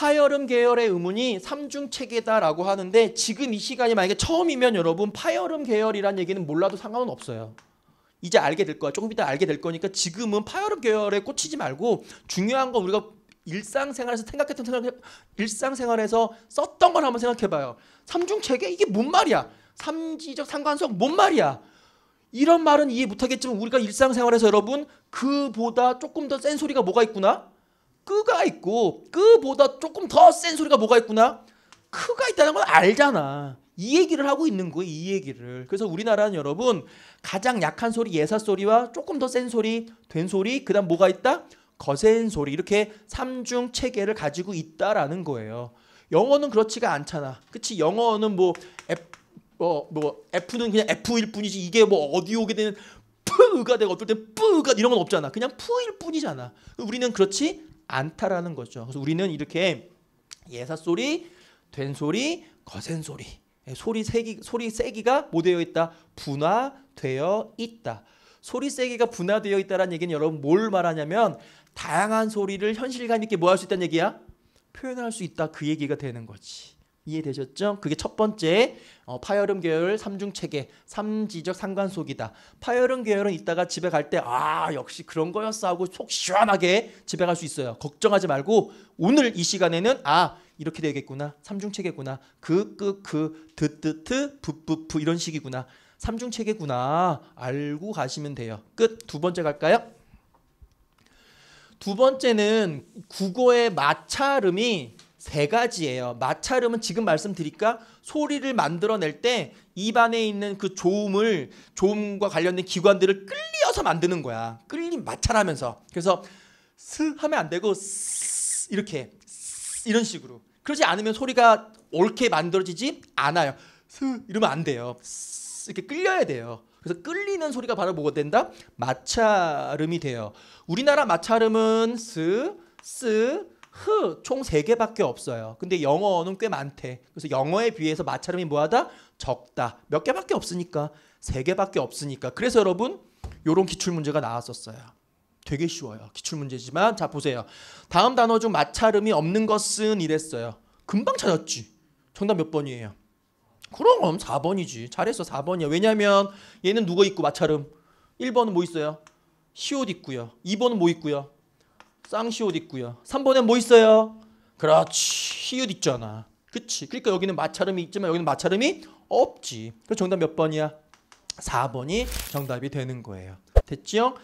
파열음 계열의 의문이 삼중 체계다라고 하는데 지금 이 시간이 만약에 처음이면 여러분 파열음 계열이란 얘기는 몰라도 상관은 없어요. 이제 알게 될 거야. 조금 이따 알게 될 거니까 지금은 파열음 계열에 꽂히지 말고 중요한 건 우리가 일상생활에서 생각했던 생각 일상생활에서 썼던 걸 한번 생각해 봐요. 삼중 체계 이게 뭔 말이야? 삼지적 상관성 뭔 말이야? 이런 말은 이해 못 하겠지만 우리가 일상생활에서 여러분 그보다 조금 더 센 소리가 뭐가 있구나? 끄가 있고 끄보다 조금 더 센 소리가 뭐가 있구나? 크가 있다는 걸 알잖아. 이 얘기를 하고 있는 거예요. 이 얘기를. 그래서 우리나라는 여러분 가장 약한 소리 예사 소리와 조금 더 센 소리, 된 소리, 그다음 뭐가 있다? 거센 소리 이렇게 삼중 체계를 가지고 있다라는 거예요. 영어는 그렇지가 않잖아. 그치? 영어는 뭐 F, 뭐, 뭐 F는 그냥 F일 뿐이지 이게 뭐 어디 오게 되는 푸가 되고 어떨 때푸가 이런 건 없잖아. 그냥 푸일 뿐이잖아. 우리는 그렇지 않다라는 거죠. 그래서 우리는 이렇게 예사 소리, 된 소리, 거센 소리, 예, 소리 세기 소리 세기가 뭐되어 있다? 분화되어 있다. 소리 세기가 분화되어 있다라는 얘기는 여러분 뭘 말하냐면 다양한 소리를 현실감 있게 뭐할수 있다는 얘기야? 표현할 수 있다 그 얘기가 되는 거지. 이해되셨죠? 그게 첫 번째 어, 파열음 계열 3중 체계 3지적 상관속이다. 파열음 계열은 이따가 집에 갈 때 아 역시 그런 거였어 하고 속 시원하게 집에 갈 수 있어요. 걱정하지 말고 오늘 이 시간에는 아 이렇게 되겠구나. 3중 체계구나. 그 그그 드드트 부부부 이런 식이구나. 3중 체계구나. 알고 가시면 돼요. 끝. 두 번째 갈까요? 두 번째는 국어의 마찰음이 세 가지예요. 마찰음은 지금 말씀드릴까? 소리를 만들어낼 때 입안에 있는 그 조음을 조음과 관련된 기관들을 끌려서 만드는 거야. 끌림 마찰하면서. 그래서 스 하면 안 되고 스 이렇게 스 이런 식으로. 그러지 않으면 소리가 옳게 만들어지지 않아요. 스 이러면 안 돼요. 스 이렇게 끌려야 돼요. 그래서 끌리는 소리가 바로 뭐가 된다? 마찰음이 돼요. 우리나라 마찰음은 스, 스, 흐총 3개밖에 없어요. 근데 영어는 꽤 많대. 그래서 영어에 비해서 마찰음이 뭐하다? 적다. 몇 개밖에 없으니까. 3개밖에 없으니까. 그래서 여러분 요런 기출문제가 나왔었어요. 되게 쉬워요. 기출문제지만 자 보세요. 다음 단어 중 마찰음이 없는 것은 이랬어요. 금방 찾았지. 정답 몇 번이에요? 그럼 4번이지. 잘했어 4번이야. 왜냐면 얘는 누구 있고 마찰음? 1번은 뭐 있어요? 시옷 있고요. 2번은 뭐 있고요? 쌍시옷 있고요. 3번에 뭐 있어요? 그렇지. 히읗 있잖아. 그치. 그러니까 여기는 마찰음이 있지만 여기는 마찰음이 없지. 그 정답 몇 번이야? 4번이 정답이 되는 거예요. 됐지요?